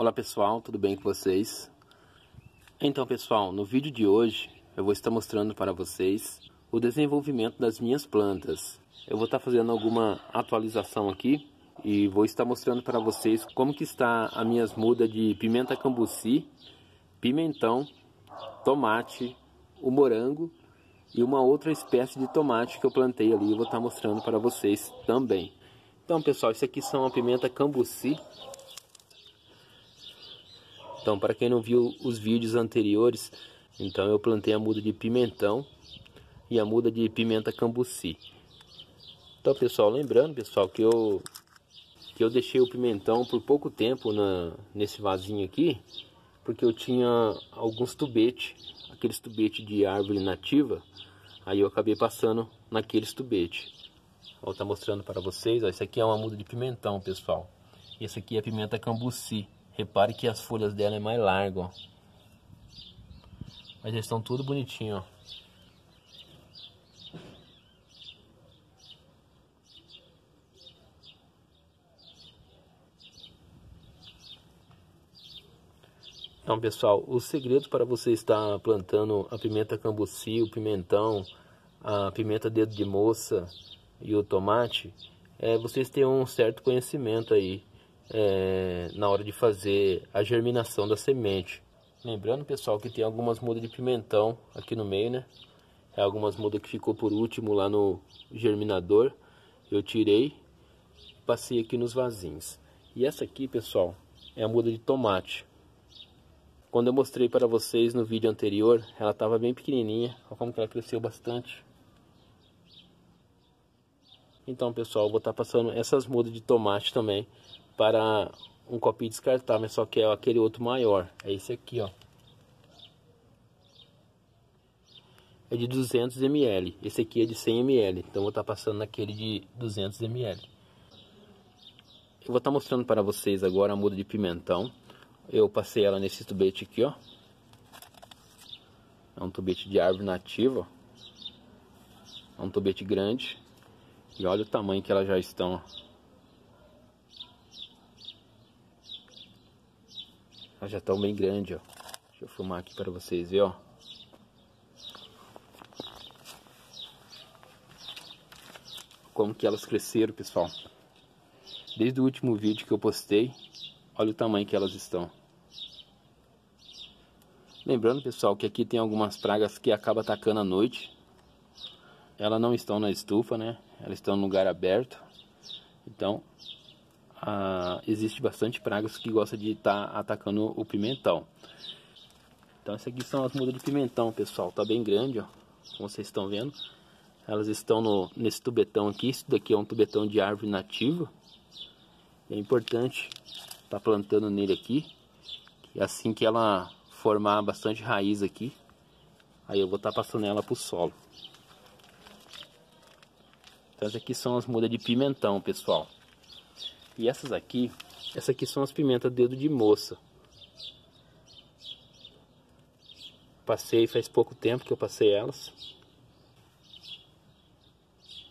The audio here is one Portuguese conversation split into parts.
Olá pessoal, tudo bem com vocês? Então pessoal, no vídeo de hoje eu vou estar mostrando para vocês o desenvolvimento das minhas plantas. Eu vou estar fazendo alguma atualização aqui e vou estar mostrando para vocês como que está as minhas mudas de pimenta cambuci, pimentão, tomate, o morango e uma outra espécie de tomate que eu plantei ali, e vou estar mostrando para vocês também. Então pessoal, isso aqui são a pimenta cambuci, então, para quem não viu os vídeos anteriores, então eu plantei a muda de pimentão e a muda de pimenta cambuci. Então, pessoal, lembrando, pessoal, que eu que eu deixei o pimentão por pouco tempo na, nesse vasinho aqui, porque eu tinha alguns tubetes, aqueles tubetes de árvore nativa, aí eu acabei passando naqueles tubetes. Ó, tá mostrando para vocês, ó, aqui é uma muda de pimentão, pessoal. Esse aqui é pimenta cambuci. Repare que as folhas dela é mais larga, ó. Mas eles estão tudo bonitinho, ó. Então, pessoal, o segredo para você estar plantando a pimenta cambuci, o pimentão, a pimenta dedo de moça e o tomate é vocês terem um certo conhecimento aí é, na hora de fazer a germinação da semente. Lembrando, pessoal, que tem algumas mudas de pimentão aqui no meio, né? É algumas mudas que ficou por último lá no germinador. Eu tirei e passei aqui nos vasinhos. E essa aqui, pessoal, é a muda de tomate. Quando eu mostrei para vocês no vídeo anterior, ela estava bem pequenininha. Olha como que ela cresceu bastante. Então, pessoal, vou estar tá passando essas mudas de tomate também para um copinho descartável, só que é aquele outro maior, é esse aqui, ó. É de 200 ml, esse aqui é de 100 ml, então vou estar tá passando naquele de 200 ml. Eu vou estar tá mostrando para vocês agora a muda de pimentão. Eu passei ela nesse tubete aqui, ó. É um tubete de árvore nativa, ó. É um tubete grande. E olha o tamanho que elas já estão, ó. Elas já estão bem grandes, ó. Deixa eu filmar aqui para vocês verem, ó. Como que elas cresceram, pessoal. Desde o último vídeo que eu postei, olha o tamanho que elas estão. Lembrando, pessoal, que aqui tem algumas pragas que acabam atacando à noite. Elas não estão na estufa, né? Elas estão no lugar aberto. Então, ah, existe bastante pragas que gosta de estar tá atacando o pimentão. Então essas aqui são as mudas de pimentão, pessoal. Tá bem grande, ó. Como vocês estão vendo. Elas estão no, nesse tubetão aqui. Isso daqui é um tubetão de árvore nativa. É importante tá plantando nele aqui. E assim que ela formar bastante raiz aqui, aí eu vou estar tá passando ela o solo. Então essas aqui são as mudas de pimentão, pessoal. E essas aqui, essas aqui são as pimentas dedo de moça. Passei faz pouco tempo que eu passei elas.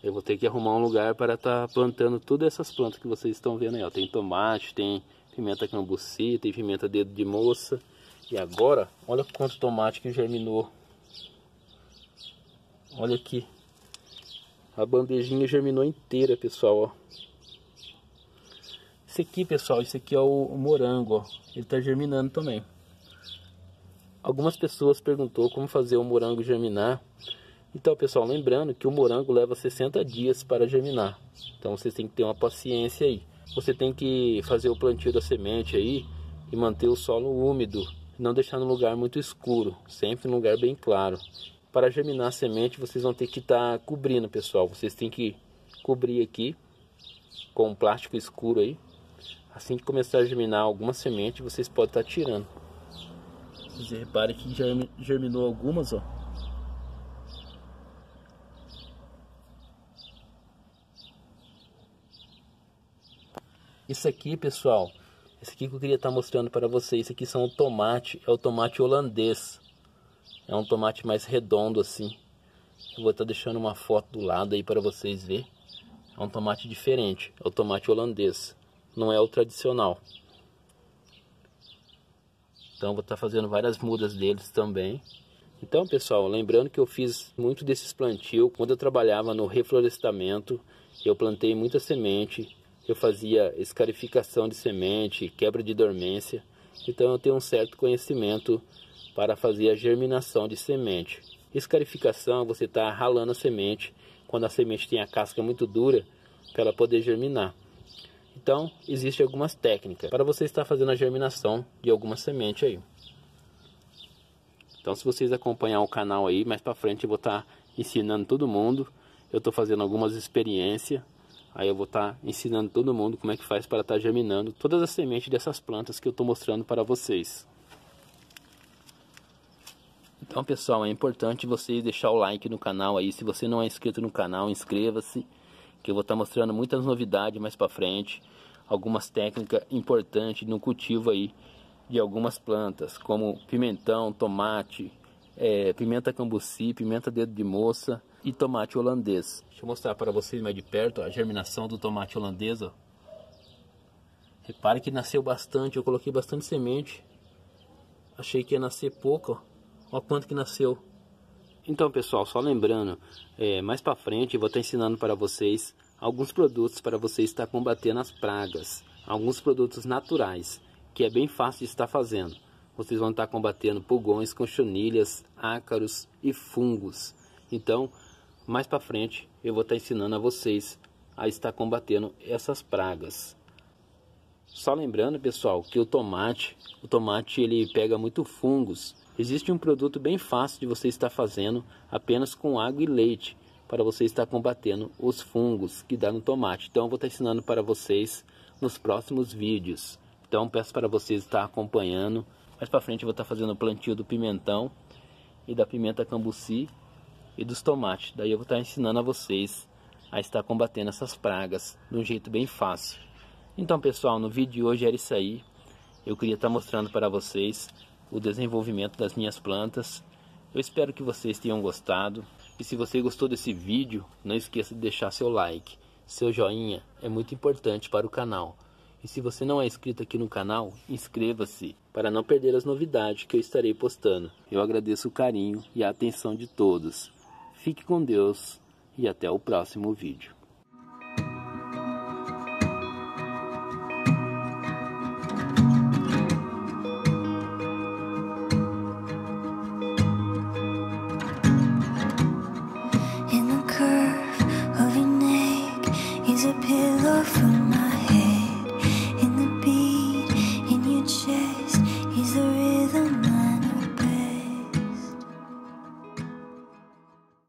Eu vou ter que arrumar um lugar para estar tá plantando todas essas plantas que vocês estão vendo aí. Ó. Tem tomate, tem pimenta cambuci, tem pimenta dedo de moça. E agora, olha quanto tomate que germinou. Olha aqui. A bandejinha germinou inteira, pessoal, ó. Esse aqui, pessoal, esse aqui é o, morango, ó. Ele está germinando também. Algumas pessoas perguntou como fazer o morango germinar. Então, pessoal, lembrando que o morango leva 60 dias para germinar. Então, vocês têm que ter uma paciência aí. Você tem que fazer o plantio da semente aí e manter o solo úmido, não deixar no lugar muito escuro, sempre num lugar bem claro. Para germinar a semente, vocês vão ter que estar tá cobrindo, pessoal. Vocês têm que cobrir aqui com um plástico escuro aí Assim que começar a germinar alguma semente, vocês podem estar tá tirando. Vocês reparem que germinou algumas, ó. Isso aqui, pessoal, esse aqui que eu queria estar tá mostrando para vocês, isso aqui são o tomate, é o tomate holandês. É um tomate mais redondo assim. Eu vou estar tá deixando uma foto do lado aí para vocês verem. É um tomate diferente, é o tomate holandês não é o tradicional. Então vou estar tá fazendo várias mudas deles também. Então, pessoal, lembrando que eu fiz muito desses plantio quando eu trabalhava no reflorestamento, eu plantei muita semente, eu fazia escarificação de semente, quebra de dormência. Então eu tenho um certo conhecimento para fazer a germinação de semente. Escarificação, você está ralando a semente quando a semente tem a casca muito dura para ela poder germinar. Então, existem algumas técnicas para você estar fazendo a germinação de alguma semente aí. Então, se vocês acompanhar o canal aí, mais para frente eu vou estar tá ensinando todo mundo. Eu estou fazendo algumas experiências. Aí eu vou estar tá ensinando todo mundo como é que faz para estar tá germinando todas as sementes dessas plantas que eu estou mostrando para vocês. Então, pessoal, é importante vocês deixar o like no canal aí. Se você não é inscrito no canal, inscreva-se que eu vou estar tá mostrando muitas novidades mais para frente, algumas técnicas importantes no cultivo aí de algumas plantas, como pimentão, tomate, é, pimenta cambuci, pimenta dedo de moça e tomate holandês. Deixa eu mostrar para vocês mais de perto ó, a germinação do tomate holandês. Ó. Repare que nasceu bastante, eu coloquei bastante semente. Achei que ia nascer pouco, ó, quanto que nasceu. Então, pessoal, só lembrando, é, mais para frente eu vou estar ensinando para vocês alguns produtos para você estar combatendo as pragas, alguns produtos naturais, que é bem fácil de estar fazendo. Vocês vão estar combatendo pulgões, cochonilhas, ácaros e fungos. Então, mais para frente eu vou estar ensinando a vocês a estar combatendo essas pragas. Só lembrando, pessoal, que o tomate, o tomate ele pega muito fungos Existe um produto bem fácil de você estar fazendo apenas com água e leite para você estar combatendo os fungos que dá no tomate. Então eu vou estar ensinando para vocês nos próximos vídeos. Então peço para vocês estar acompanhando. Mais para frente eu vou estar fazendo o plantio do pimentão e da pimenta cambuci e dos tomates. Daí eu vou estar ensinando a vocês a estar combatendo essas pragas de um jeito bem fácil. Então pessoal, no vídeo de hoje era isso aí. Eu queria estar mostrando para vocês o desenvolvimento das minhas plantas. Eu espero que vocês tenham gostado. E se você gostou desse vídeo, não esqueça de deixar seu like. Seu joinha é muito importante para o canal. E se você não é inscrito aqui no canal, inscreva-se para não perder as novidades que eu estarei postando. Eu agradeço o carinho e a atenção de todos. Fique com Deus e até o próximo vídeo.